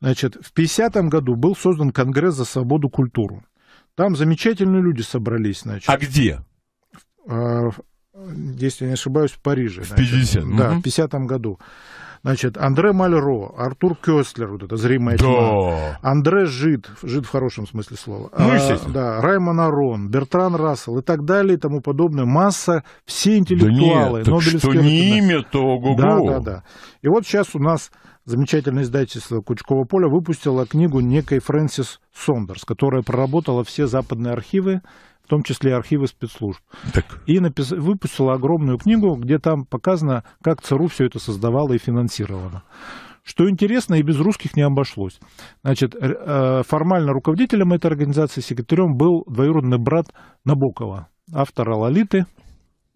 Значит, в 50 году был создан Конгресс за свободу культуру. Там замечательные люди собрались, значит. А где? А, если не ошибаюсь, в Париже. В значит, 50 Да, угу. в 50 году. Значит, Андре Мальро, Артур Кёстлер, вот это зримая да. тьма. Андре Жид, Жид в хорошем смысле слова. Ну, а, естественно. А, да, Раймон Арон, Бертран Рассел и так далее и тому подобное. Масса, все интеллектуалы. Да нет, так что не имя, то ого Да, да, да. И вот сейчас у нас замечательное издательство Кучкова поля выпустило книгу некой Фрэнсис Сондерс, которая проработала все западные архивы в том числе архивы спецслужб. Так. И напис... выпустила огромную книгу, где там показано, как ЦРУ все это создавало и финансировало. Что интересно, и без русских не обошлось. Значит, э, формально руководителем этой организации, секретарем, был двоюродный брат Набокова, автора «Лолиты».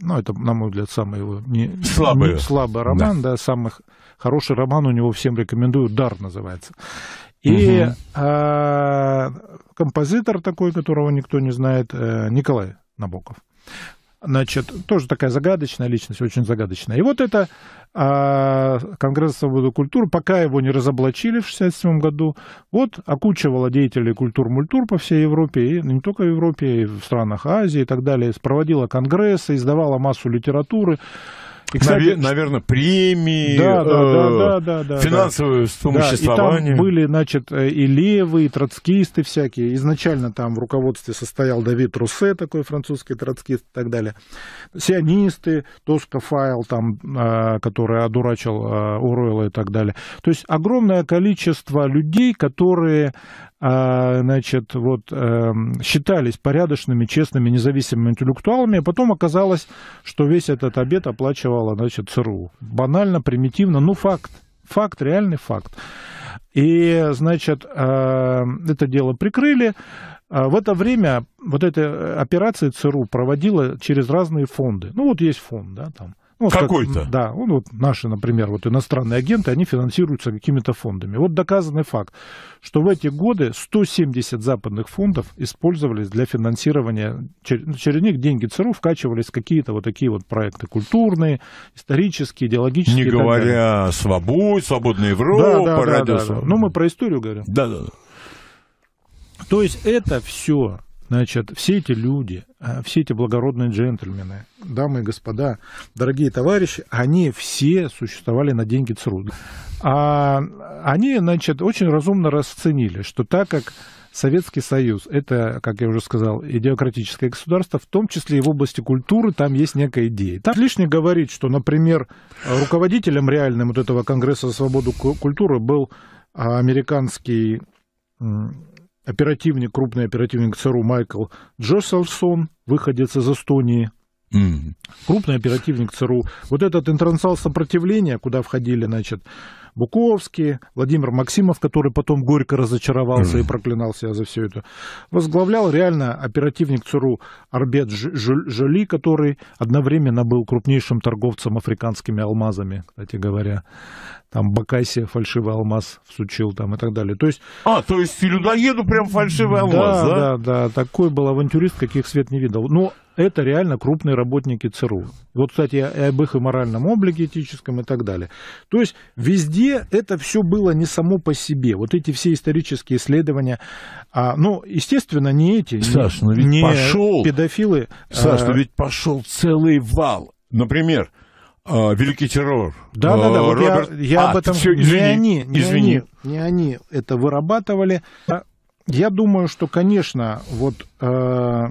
Ну, это, на мой взгляд, самый его не, слабый, не, слабый роман, да. да, самый хороший роман у него всем рекомендую, «Дар» называется. И угу композитор такой, которого никто не знает, э, Николай Набоков. Значит, тоже такая загадочная личность, очень загадочная. И вот это а, Конгресс свободы культуры, пока его не разоблачили в 1967 году, вот окучивала деятелей культур-мультур по всей Европе, и не только в Европе, и в странах Азии и так далее, проводила конгрессы, издавала массу литературы. И, кстати, Навер- наверное, премии, да, да, э- да, да, да, да, финансовое да. Да, и там были, значит, э, и левые, и троцкисты всякие. Изначально там в руководстве состоял Давид Руссе, такой французский троцкист и так далее. Сионисты, Тоска Файл, там, э, который одурачил э- Уруэлла и так далее. То есть огромное количество людей, которые э, значит, вот, считались порядочными, честными, независимыми интеллектуалами, а потом оказалось, что весь этот обед оплачивал сделала, значит, ЦРУ. Банально, примитивно, ну факт. Факт, реальный факт. И, значит, э, это дело прикрыли. А в это время вот эта операция ЦРУ проводила через разные фонды. Ну, вот есть фонд, да, там ну, вот Какой-то. Как, да, ну, вот наши, например, вот иностранные агенты, они финансируются какими-то фондами. Вот доказанный факт, что в эти годы 170 западных фондов использовались для финансирования, через, ну, через них деньги ЦРУ вкачивались какие-то вот такие вот проекты культурные, исторические, идеологические. Не говоря о свободе, свободной Европе, да, да, радио. Да, да, да. Ну, мы про историю говорим. Да, да. То есть это все Значит, все эти люди, а, все эти благородные джентльмены, дамы и господа, дорогие товарищи, они все существовали на деньги ЦРУ. А они, значит, очень разумно расценили, что так как Советский Союз – это, как я уже сказал, идеократическое государство, в том числе и в области культуры там есть некая идея. Там лишний говорить что, например, руководителем реальным вот этого Конгресса за свободу культуры был а, американский оперативник, крупный оперативник ЦРУ Майкл Джосселсон, выходец из Эстонии, mm-hmm. крупный оперативник ЦРУ. Вот этот интернационал сопротивления, куда входили, значит, Буковский, Владимир Максимов, который потом горько разочаровался и проклинал себя за все это, возглавлял реально оперативник ЦРУ Арбет Жоли, который одновременно был крупнейшим торговцем африканскими алмазами, кстати говоря. Там Бакаси фальшивый алмаз всучил там и так далее. То есть... А, то есть и людоеду прям фальшивый алмаз, да? Да, да, да. Такой был авантюрист, каких свет не видел. Но это реально крупные работники ЦРУ. Вот, кстати, и об их и моральном облике этическом и так далее. То есть везде это все было не само по себе. Вот эти все исторические исследования, а, ну, естественно, не эти, Саш, не, ну ведь не пошел, педофилы. Саш, а... ну ведь пошел целый вал. Например, а, Великий террор. Да, да, да. А, вот Роберт... Я, я а, об этом. Все, извини, не они, не извини. они, не они это вырабатывали. Я думаю, что, конечно, вот э,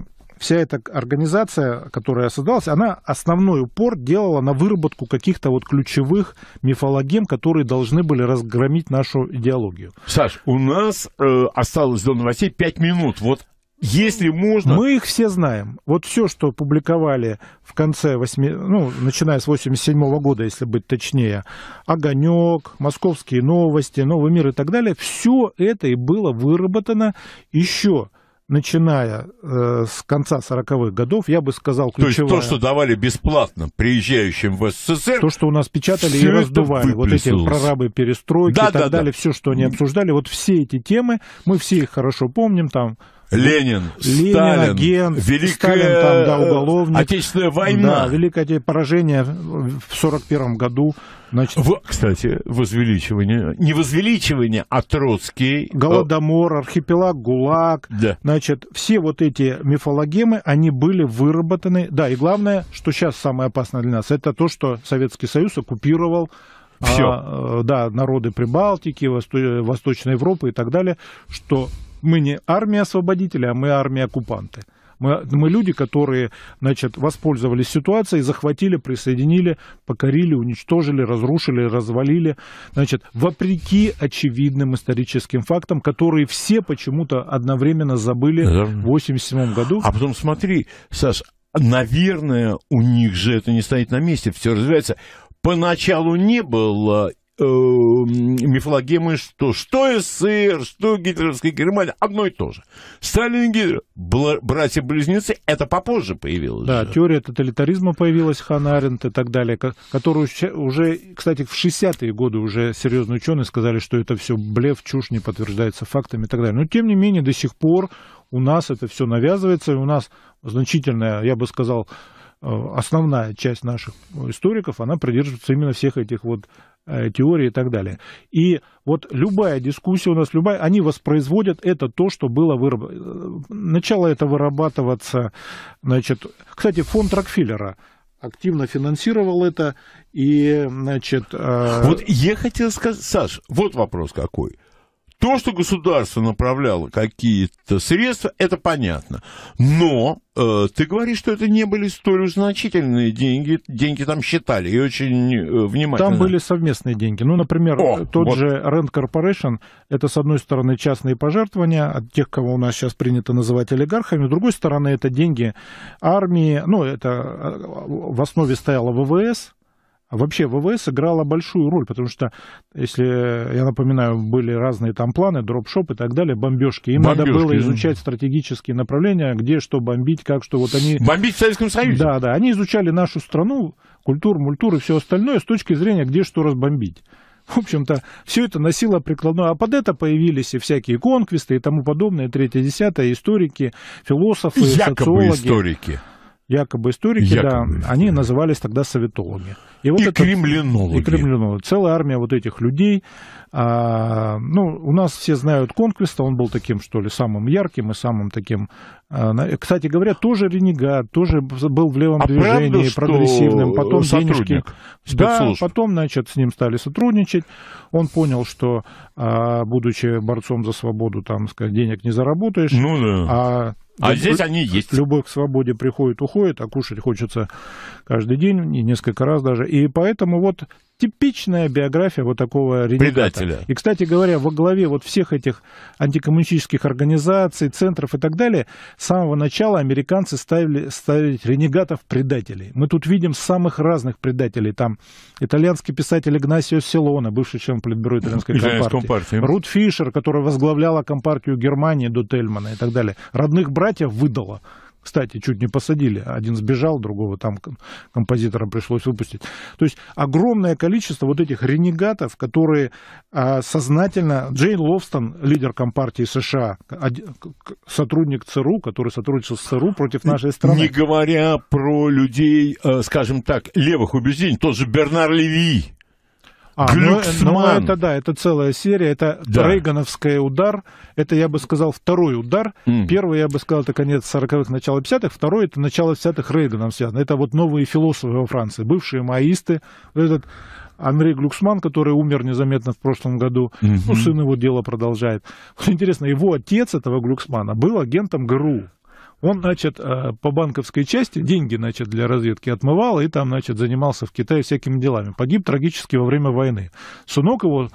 вся эта организация, которая создалась, она основной упор делала на выработку каких-то вот ключевых мифологем, которые должны были разгромить нашу идеологию. Саш, у нас э, осталось до новостей 5 минут. Вот если можно... Мы их все знаем. Вот все, что публиковали в конце, 8, ну, начиная с 87 -го года, если быть точнее, «Огонек», «Московские новости», «Новый мир» и так далее, все это и было выработано еще начиная э, с конца 40-х годов, я бы сказал, ключевая... То есть то, что давали бесплатно приезжающим в СССР... То, что у нас печатали и раздували. Вот эти прорабы перестройки да, и так да, далее, да. все, что они обсуждали. Вот все эти темы, мы все их хорошо помним, там Ленин, Ленин Сталин, агент, Великая Сталин, там, да, уголовник, Отечественная война. Да, Великое поражение в 1941 году. Значит, в, кстати, возвеличивание, не возвеличивание, а Троцкий. Э, Голодомор, архипелаг, ГУЛАГ. Да. Значит, все вот эти мифологемы, они были выработаны. Да, и главное, что сейчас самое опасное для нас, это то, что Советский Союз оккупировал все. А, э, да, народы Прибалтики, Восто... Восточной Европы и так далее, что мы не армия освободителя, а мы армия оккупанты. Мы, мы люди, которые, значит, воспользовались ситуацией, захватили, присоединили, покорили, уничтожили, разрушили, развалили, значит, вопреки очевидным историческим фактам, которые все почему-то одновременно забыли да. в 87 году. А потом смотри, Саш, наверное, у них же это не стоит на месте, все развивается. Поначалу не было Эм, мифологемы, что что СССР, что гитлеровская Германия, одно и то же. Сталин и Гитлер, братья-близнецы, это попозже появилось. Да, же. теория тоталитаризма появилась, Ханарент и так далее, которую уже, кстати, в 60-е годы уже серьезные ученые сказали, что это все блеф, чушь, не подтверждается фактами и так далее. Но, тем не менее, до сих пор у нас это все навязывается, и у нас значительная, я бы сказал, Э, основная часть наших историков, она придерживается именно всех этих вот э, теорий и так далее. И вот любая дискуссия у нас, любая, они воспроизводят это то, что было вырабатываться. Э, начало это вырабатываться, значит... Кстати, фонд Рокфеллера активно финансировал это, и, значит... Э... Вот я хотел сказать, Саш, вот вопрос какой – то, что государство направляло какие-то средства, это понятно. Но э, ты говоришь, что это не были столь уж значительные деньги. Деньги там считали и очень э, внимательно. Там были совместные деньги. Ну, например, О, э, тот вот. же Rent Corporation, это, с одной стороны, частные пожертвования от тех, кого у нас сейчас принято называть олигархами. С другой стороны, это деньги армии. Ну, это э, в основе стояла ВВС, Вообще ВВС играла большую роль, потому что, если, я напоминаю, были разные там планы, дропшоп и так далее, бомбежки. Им бомбежки, надо было изучать стратегические направления, где что бомбить, как что. Вот они... Бомбить в Советском Союзе? Да, да. Они изучали нашу страну, культуру, мультуру и все остальное с точки зрения, где что разбомбить. В общем-то, все это носило прикладное. А под это появились и всякие конквисты и тому подобное, третье, десятое, историки, философы, Якобы социологи. историки. Якобы историки, Якобы да. Историки. Они назывались тогда советологи. И, вот и это, кремлинологи. И кремлинологи. Целая армия вот этих людей. А, ну, у нас все знают Конквиста, он был таким, что ли, самым ярким и самым таким... А, кстати говоря, тоже ренегат, тоже был в левом а движении, правда, прогрессивным. Потом денежки... Да, потом, значит, с ним стали сотрудничать. Он понял, что, а, будучи борцом за свободу, там, сказать, денег не заработаешь. Ну да. А а Люб... здесь они есть. Любовь к свободе приходит, уходит, а кушать хочется каждый день, несколько раз даже. И поэтому вот типичная биография вот такого ренегата. Предателя. И, кстати говоря, во главе вот всех этих антикоммунистических организаций, центров и так далее, с самого начала американцы ставили, ставили ренегатов-предателей. Мы тут видим самых разных предателей. Там итальянский писатель Игнасио Селона, бывший член политбюро итальянской компартии. компартии. Рут Фишер, которая возглавляла компартию Германии до Тельмана и так далее. Родных братьев выдала. Кстати, чуть не посадили. Один сбежал, другого там композиторам пришлось выпустить. То есть огромное количество вот этих ренегатов, которые а, сознательно... Джейн Ловстон, лидер Компартии США, сотрудник ЦРУ, который сотрудничал с ЦРУ против нашей страны. Не говоря про людей, э, скажем так, левых убеждений, тот же Бернар Леви, а, ну, Глюксман. Ну, ну, это да, это целая серия. Это да. Рейгановский удар. Это, я бы сказал, второй удар. Mm. Первый, я бы сказал, это конец 40-х, начало 50-х. Второй, это начало 50-х Рейганом связано. Это вот новые философы во Франции, бывшие маисты. этот Андрей Глюксман, который умер незаметно в прошлом году. Угу. Mm -hmm. Ну, сын его дело продолжает. интересно, его отец этого Глюксмана был агентом ГРУ. Он, значит, э, по банковской части деньги, значит, для разведки отмывал и там, значит, занимался в Китае всякими делами. Погиб трагически во время войны. Сунок его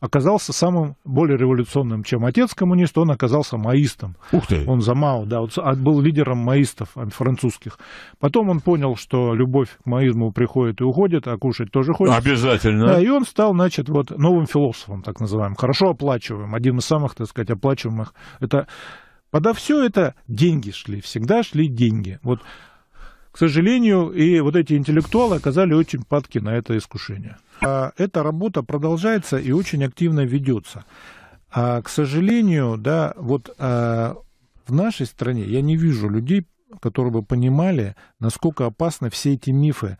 оказался самым более революционным, чем отец коммунист, он оказался маистом. Ух ты! Он за Мао, да, он а был лидером маистов а, французских. Потом он понял, что любовь к маизму приходит и уходит, а кушать тоже хочется. Обязательно. Да, и он стал, значит, вот новым философом, так называемым, хорошо оплачиваемым, один из самых, так сказать, оплачиваемых. Это Подо все это деньги шли, всегда шли деньги. Вот, к сожалению, и вот эти интеллектуалы оказали очень падки на это искушение. А эта работа продолжается и очень активно ведется. А, к сожалению, да, вот а, в нашей стране я не вижу людей, которые бы понимали, насколько опасны все эти мифы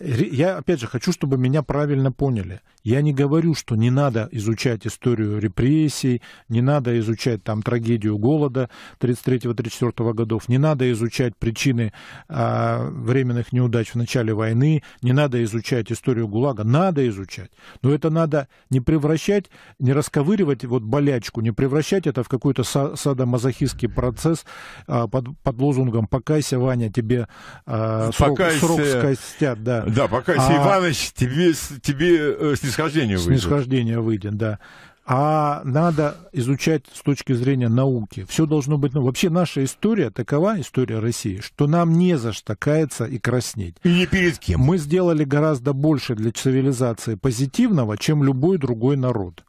я, опять же, хочу, чтобы меня правильно поняли. Я не говорю, что не надо изучать историю репрессий, не надо изучать там трагедию голода 33-34 годов, не надо изучать причины а, временных неудач в начале войны, не надо изучать историю ГУЛАГа. Надо изучать. Но это надо не превращать, не расковыривать вот болячку, не превращать это в какой-то са- садомазохистский процесс а, под, под лозунгом «покайся, Ваня, тебе а, срок, срок скостят». Да. Да, пока а... Иванович тебе, тебе э, снисхождение выйдет. Снисхождение выйдет, да а надо изучать с точки зрения науки. Все должно быть... Ну, вообще наша история, такова история России, что нам не за что каяться и краснеть. И не перед кем. Мы сделали гораздо больше для цивилизации позитивного, чем любой другой народ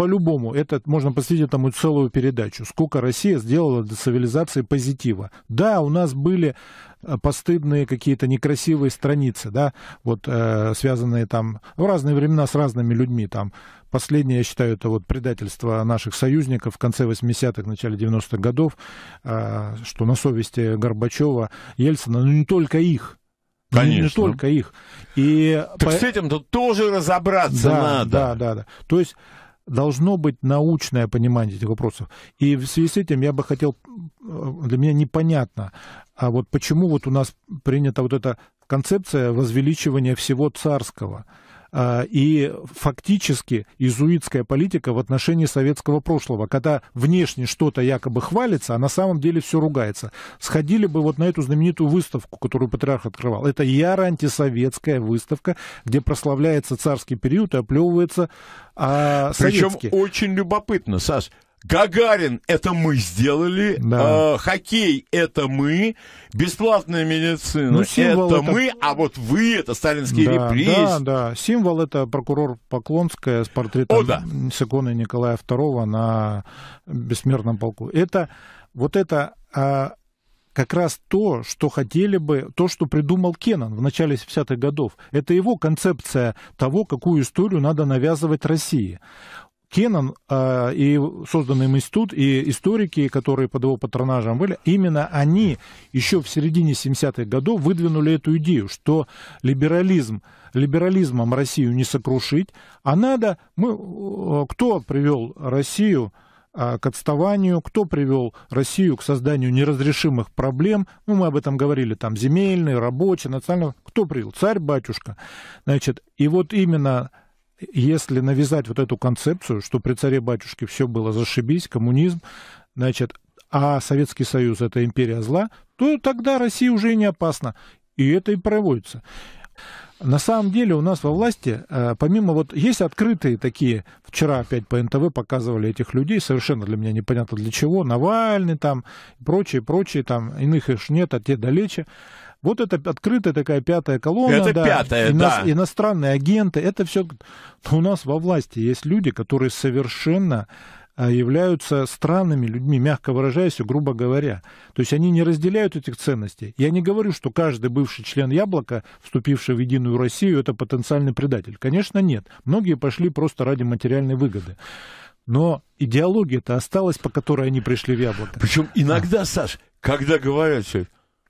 по-любому, это можно посвятить этому целую передачу. Сколько Россия сделала для цивилизации позитива. Да, у нас были э, постыдные какие-то некрасивые страницы, да, вот э, связанные там в разные времена с разными людьми, там последнее, я считаю, это вот предательство наших союзников в конце 80-х, начале 90-х годов, э, что на совести Горбачева, Ельцина, но ну, не только их, ну, Конечно. Не, не только их. И так по... с этим-то тоже разобраться да, надо. Да, да, да. То есть должно быть научное понимание этих вопросов. И в связи с этим я бы хотел, для меня непонятно, а вот почему вот у нас принята вот эта концепция возвеличивания всего царского – Э, и фактически изуитская политика в отношении советского прошлого, когда внешне что-то якобы хвалится, а на самом деле все ругается. Сходили бы вот на эту знаменитую выставку, которую патриарх открывал. Это яро антисоветская выставка, где прославляется царский период и оплевывается а, Причем советский. очень любопытно, Саш, Гагарин – это мы сделали, да. э, хоккей – это мы, бесплатная медицина ну, – это, это мы, а вот вы – это сталинские да, репрессии. Да, да, символ – это прокурор Поклонская с портретом, О, да. с иконой Николая II на бессмертном полку. Это, вот это а, как раз то, что хотели бы, то, что придумал Кеннон в начале 70-х годов. Это его концепция того, какую историю надо навязывать России. Кеннон а, и созданный им институт, и историки, которые под его патронажем были, именно они еще в середине 70-х годов выдвинули эту идею, что либерализм, либерализмом Россию не сокрушить, а надо... Мы, кто привел Россию а, к отставанию, кто привел Россию к созданию неразрешимых проблем, ну, мы об этом говорили, там, земельный, рабочий, национальный, кто привел? Царь-батюшка. Значит, и вот именно если навязать вот эту концепцию, что при царе-батюшке все было зашибись, коммунизм, значит, а Советский Союз – это империя зла, то тогда Россия уже не опасна. И это и проводится. На самом деле у нас во власти, э, помимо вот, есть открытые такие, вчера опять по НТВ показывали этих людей, совершенно для меня непонятно для чего, Навальный там, прочие, прочие там, иных их нет, а те далече. Вот это открытая такая пятая колонна. Это да, пятая, ино- да. Иностранные агенты, это все... Ну, у нас во власти есть люди, которые совершенно а, являются странными людьми, мягко выражаясь и грубо говоря. То есть они не разделяют этих ценностей. Я не говорю, что каждый бывший член «Яблока», вступивший в «Единую Россию», это потенциальный предатель. Конечно, нет. Многие пошли просто ради материальной выгоды. Но идеология-то осталась, по которой они пришли в «Яблоко». Причем иногда, Саш, когда говорят,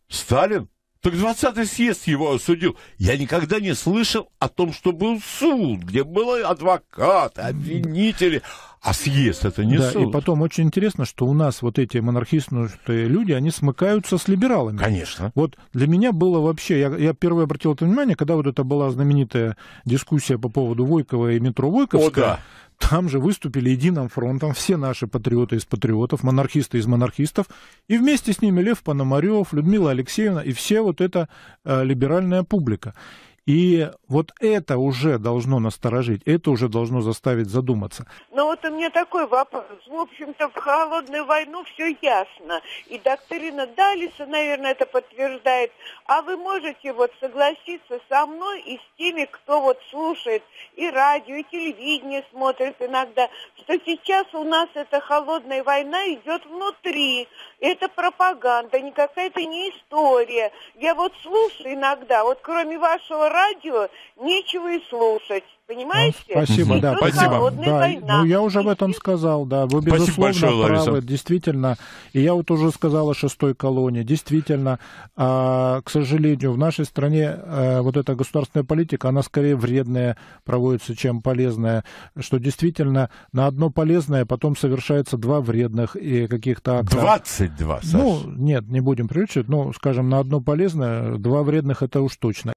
Сталин так 20-й съезд его осудил. Я никогда не слышал о том, что был суд, где были адвокаты, обвинители. А съезд это не да, суд. И потом очень интересно, что у нас вот эти монархистные люди, они смыкаются с либералами. Конечно. Вот для меня было вообще, я, я первый обратил это внимание, когда вот это была знаменитая дискуссия по поводу Войкова и метро Войковская. О, да. Там же выступили единым фронтом все наши патриоты из патриотов, монархисты из монархистов, и вместе с ними Лев Пономарев, Людмила Алексеевна и все вот эта э, либеральная публика. И вот это уже должно насторожить, это уже должно заставить задуматься. Ну вот у меня такой вопрос. В общем-то, в холодную войну все ясно. И доктрина Далиса, наверное, это подтверждает. А вы можете вот согласиться со мной и с теми, кто вот слушает и радио, и телевидение смотрит иногда, что сейчас у нас эта холодная война идет внутри. Это пропаганда, никакая это не история. Я вот слушаю иногда, вот кроме вашего радио, радио нечего и слушать. Понимаете? Ну, спасибо, и да. Спасибо. Да, ну, я уже об этом сказал, да. Вы, спасибо безусловно, большое, Лариса. Действительно, и я вот уже сказал о шестой колонии. Действительно, а, к сожалению, в нашей стране а, вот эта государственная политика, она скорее вредная проводится, чем полезная. Что действительно на одно полезное потом совершается два вредных и каких-то акта. 22, Саш. Ну, нет, не будем привлечь. Ну, скажем, на одно полезное, два вредных это уж точно.